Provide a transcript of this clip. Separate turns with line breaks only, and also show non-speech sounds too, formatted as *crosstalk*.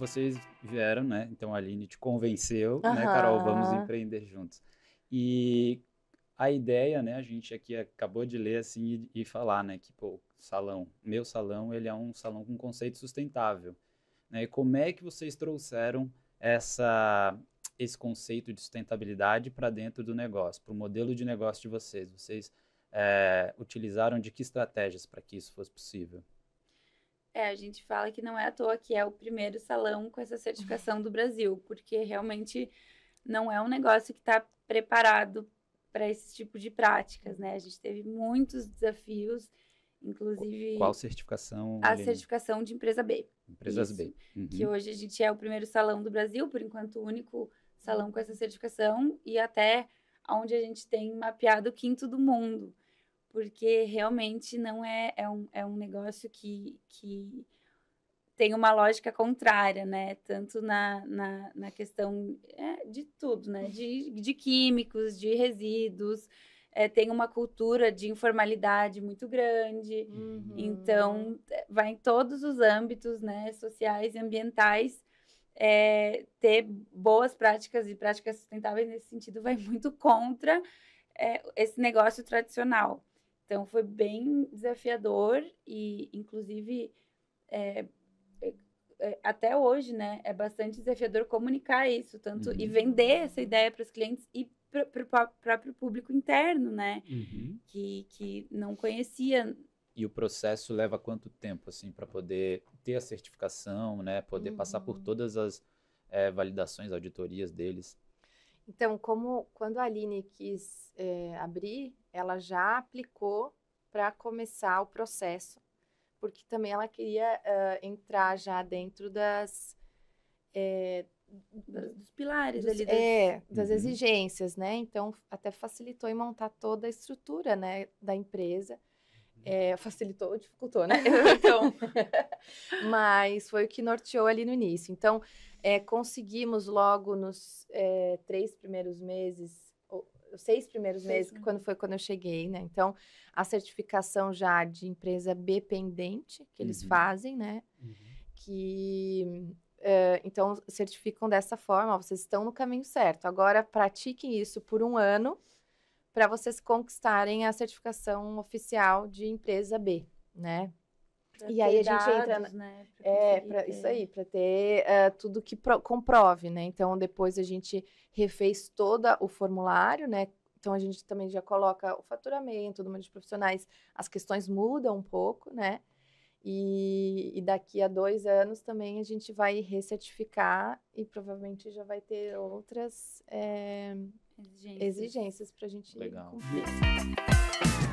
vocês vieram, né? Então a Aline te convenceu, uh -huh. né, Carol? Vamos empreender juntos. E a ideia, né? A gente aqui acabou de ler assim e, e falar, né? Que pô, salão, meu salão, ele é um salão com conceito sustentável. Né? E como é que vocês trouxeram essa esse conceito de sustentabilidade para dentro do negócio, para o modelo de negócio de vocês? Vocês é, utilizaram de que estratégias para que isso fosse possível?
É, a gente fala que não é à toa que é o primeiro salão com essa certificação do Brasil, porque realmente não é um negócio que está preparado para esse tipo de práticas, né? A gente teve muitos desafios, inclusive. Qual certificação? A certificação de empresa B. Empresas isso, B. Uhum. Que hoje a gente é o primeiro salão do Brasil, por enquanto o único salão com essa certificação e até onde a gente tem mapeado o quinto do mundo porque realmente não é, é, um, é um negócio que, que tem uma lógica contrária, né? Tanto na, na, na questão é, de tudo, né? De, de químicos, de resíduos, é, tem uma cultura de informalidade muito grande. Uhum. Então, é, vai em todos os âmbitos, né? Sociais e ambientais. É, ter boas práticas e práticas sustentáveis nesse sentido vai *laughs* muito contra é, esse negócio tradicional. Então foi bem desafiador e, inclusive, é, é, é, até hoje, né, é bastante desafiador comunicar isso, tanto uhum. e vender essa ideia para os clientes e para o próprio público interno, né, uhum. que, que não conhecia.
E o processo leva quanto tempo, assim, para poder ter a certificação, né, poder uhum. passar por uhum. todas as é, validações, auditorias deles?
Então, como quando a Aline quis é, abrir, ela já aplicou para começar o processo, porque também ela queria uh, entrar já dentro das é, dos pilares dos, ali. Das... É, das uhum. exigências, né? Então, até facilitou em montar toda a estrutura né, da empresa é, facilitou ou dificultou, né? *laughs* Então, *laughs* mas foi o que norteou ali no início. Então, é, conseguimos logo nos é, três primeiros meses, ou, seis primeiros meses, que né? quando foi quando eu cheguei, né? Então, a certificação já de empresa B pendente, que uhum. eles fazem, né? Uhum. Que é, então certificam dessa forma, ó, vocês estão no caminho certo. Agora pratiquem isso por um ano para vocês conquistarem a certificação oficial de empresa B, né? Pra e aí a gente dados, entra na, né? pra é isso aí para ter uh, tudo que pro, comprove né então depois a gente refez todo o formulário né então a gente também já coloca o faturamento o número de profissionais as questões mudam um pouco né e, e, daqui a dois anos também a gente vai recertificar e provavelmente já vai ter outras é, exigências, exigências para a gente Legal. cumprir.